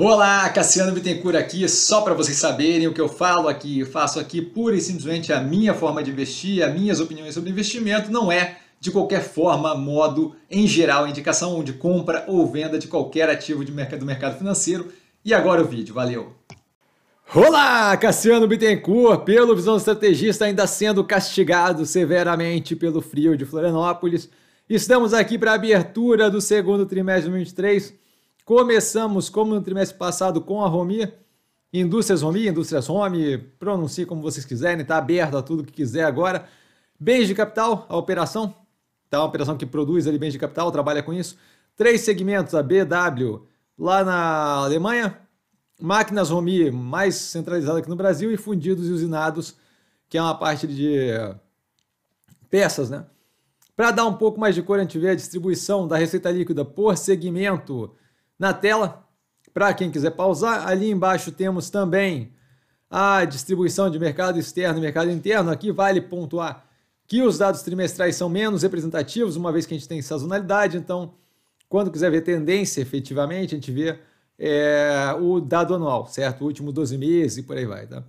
Olá, Cassiano Bittencourt aqui, só para vocês saberem o que eu falo aqui, eu faço aqui pura e simplesmente a minha forma de investir, as minhas opiniões sobre investimento, não é de qualquer forma, modo, em geral, indicação de compra ou venda de qualquer ativo de mercado, do mercado financeiro. E agora o vídeo, valeu! Olá, Cassiano Bittencourt, pelo Visão Estrategista, ainda sendo castigado severamente pelo frio de Florianópolis. Estamos aqui para a abertura do segundo trimestre de 2023 Começamos, como no trimestre passado, com a Romi, Indústrias Romi, Indústrias Home, pronuncie como vocês quiserem, está aberto a tudo que quiser agora. Bens de capital, a operação, tá? Uma operação que produz ali bens de capital, trabalha com isso. Três segmentos, a BW, lá na Alemanha, máquinas Romi, mais centralizada aqui no Brasil, e fundidos e usinados, que é uma parte de peças, né? Para dar um pouco mais de cor, a gente vê a distribuição da receita líquida por segmento na tela. Para quem quiser pausar, ali embaixo temos também a distribuição de mercado externo e mercado interno. Aqui vale pontuar que os dados trimestrais são menos representativos, uma vez que a gente tem sazonalidade, então, quando quiser ver tendência efetivamente, a gente vê é, o dado anual, certo? O último 12 meses e por aí vai, tá?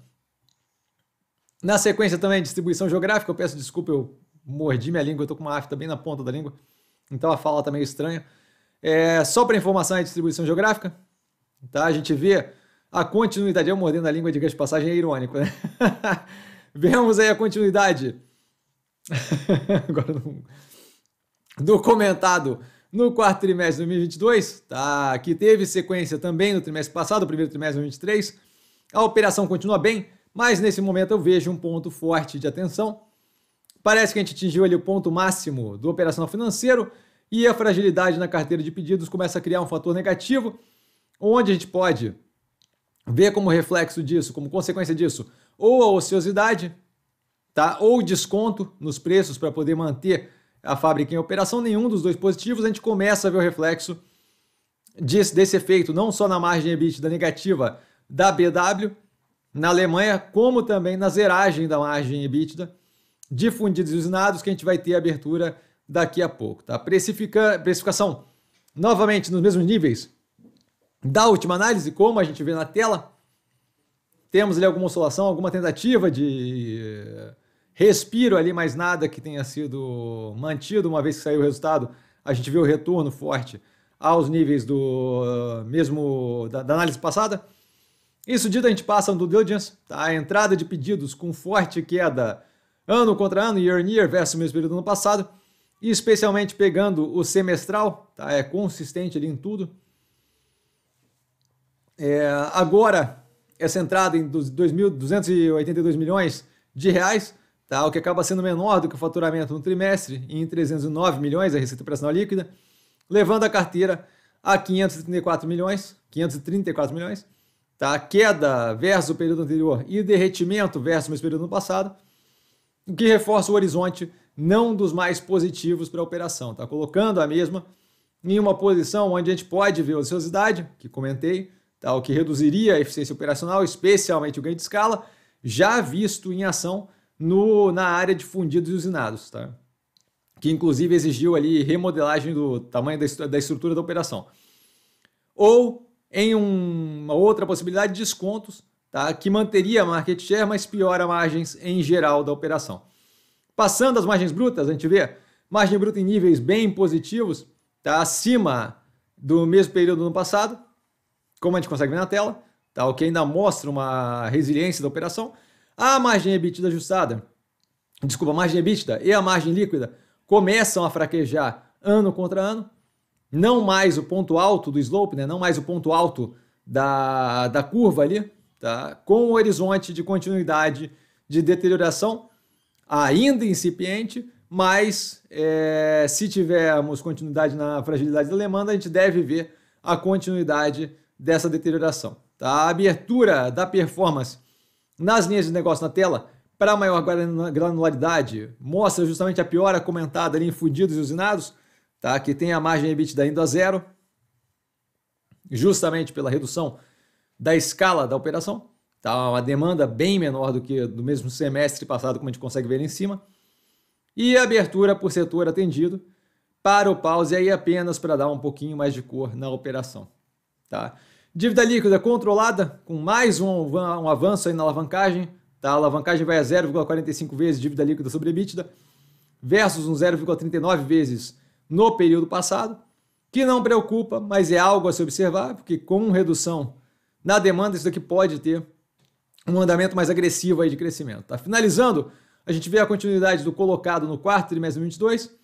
Na sequência também, distribuição geográfica, eu peço desculpa, eu mordi minha língua, eu estou com uma afta bem na ponta da língua, então a fala está meio estranha. É, só para informação e distribuição geográfica, tá? a gente vê a continuidade. Eu mordendo a língua, de de passagem, é irônico, né? Vemos aí a continuidade. Agora não. Do comentado no quarto trimestre de 2022, tá? que teve sequência também no trimestre passado, primeiro trimestre de 2023. A operação continua bem, mas nesse momento eu vejo um ponto forte de atenção. Parece que a gente atingiu ali o ponto máximo do operacional financeiro e a fragilidade na carteira de pedidos começa a criar um fator negativo, onde a gente pode ver como reflexo disso, como consequência disso, ou a ociosidade, tá? ou desconto nos preços para poder manter a fábrica em operação. Nenhum dos dois positivos, a gente começa a ver o reflexo desse, desse efeito, não só na margem EBITDA negativa da BW na Alemanha, como também na zeragem da margem EBITDA de fundidos e usinados, que a gente vai ter abertura daqui a pouco. Tá? Precifica, precificação novamente nos mesmos níveis da última análise, como a gente vê na tela. Temos ali alguma oscilação, alguma tentativa de respiro ali, mas nada que tenha sido mantido uma vez que saiu o resultado. A gente vê o retorno forte aos níveis do mesmo da, da análise passada. Isso dito, a gente passa no due diligence, tá? a entrada de pedidos com forte queda ano contra ano, year on year versus o mesmo período do ano passado e especialmente pegando o semestral, tá? é consistente ali em tudo. É, agora, essa entrada em 2.282 milhões de reais, tá? o que acaba sendo menor do que o faturamento no trimestre, em 309 milhões a receita operacional líquida, levando a carteira a 534 milhões, 534 milhões, tá? queda versus o período anterior e derretimento versus o mesmo período no passado, o que reforça o horizonte não dos mais positivos para a operação. Está colocando a mesma em uma posição onde a gente pode ver a ociosidade, que comentei, tá? o que reduziria a eficiência operacional, especialmente o ganho de escala, já visto em ação no, na área de fundidos e usinados, tá? que inclusive exigiu ali remodelagem do tamanho da, da estrutura da operação. Ou em um, uma outra possibilidade, descontos, tá? que manteria a market share, mas piora margens em geral da operação. Passando as margens brutas, a gente vê margem bruta em níveis bem positivos, tá acima do mesmo período do ano passado, como a gente consegue ver na tela, tá? o que ainda mostra uma resiliência da operação. A margem EBITDA ajustada, desculpa, a margem EBITDA e a margem líquida começam a fraquejar ano contra ano, não mais o ponto alto do slope, né? não mais o ponto alto da, da curva ali, tá? com o horizonte de continuidade de deterioração, ainda incipiente, mas é, se tivermos continuidade na fragilidade da demanda, a gente deve ver a continuidade dessa deterioração. Tá? A abertura da performance nas linhas de negócio na tela para maior granularidade mostra justamente a piora comentada ali em fundidos e usinados, tá? que tem a margem EBITDA indo a zero, justamente pela redução da escala da operação. Tá uma demanda bem menor do que do mesmo semestre passado, como a gente consegue ver ali em cima. E abertura por setor atendido para o pause aí apenas para dar um pouquinho mais de cor na operação. Tá? Dívida líquida controlada, com mais um, um avanço aí na alavancagem. Tá? A alavancagem vai a 0,45 vezes dívida líquida sobre EBITDA, versus um 0,39 vezes no período passado, que não preocupa, mas é algo a se observar, porque com redução na demanda, isso daqui pode ter um andamento mais agressivo aí de crescimento. Tá? Finalizando, a gente vê a continuidade do colocado no quarto trimestre de 2022.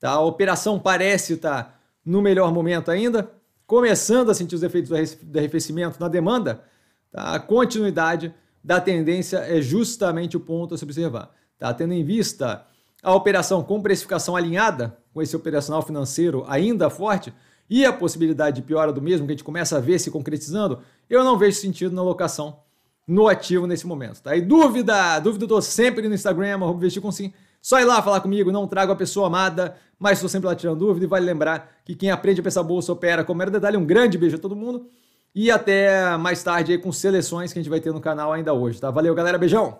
Tá? A operação parece estar tá no melhor momento ainda, começando a sentir os efeitos do arrefecimento na demanda. Tá? A continuidade da tendência é justamente o ponto a se observar. Tá? Tendo em vista a operação com precificação alinhada, com esse operacional financeiro ainda forte, e a possibilidade de piora do mesmo, que a gente começa a ver se concretizando, eu não vejo sentido na locação no ativo nesse momento, tá? E dúvida, dúvida eu tô sempre no Instagram, arroba investir com sim. Só ir lá falar comigo, não trago a pessoa amada, mas estou sempre lá tirando dúvida e vale lembrar que quem aprende a pensar bolsa opera com era detalhe. Um grande beijo a todo mundo e até mais tarde aí com seleções que a gente vai ter no canal ainda hoje, tá? Valeu, galera, beijão!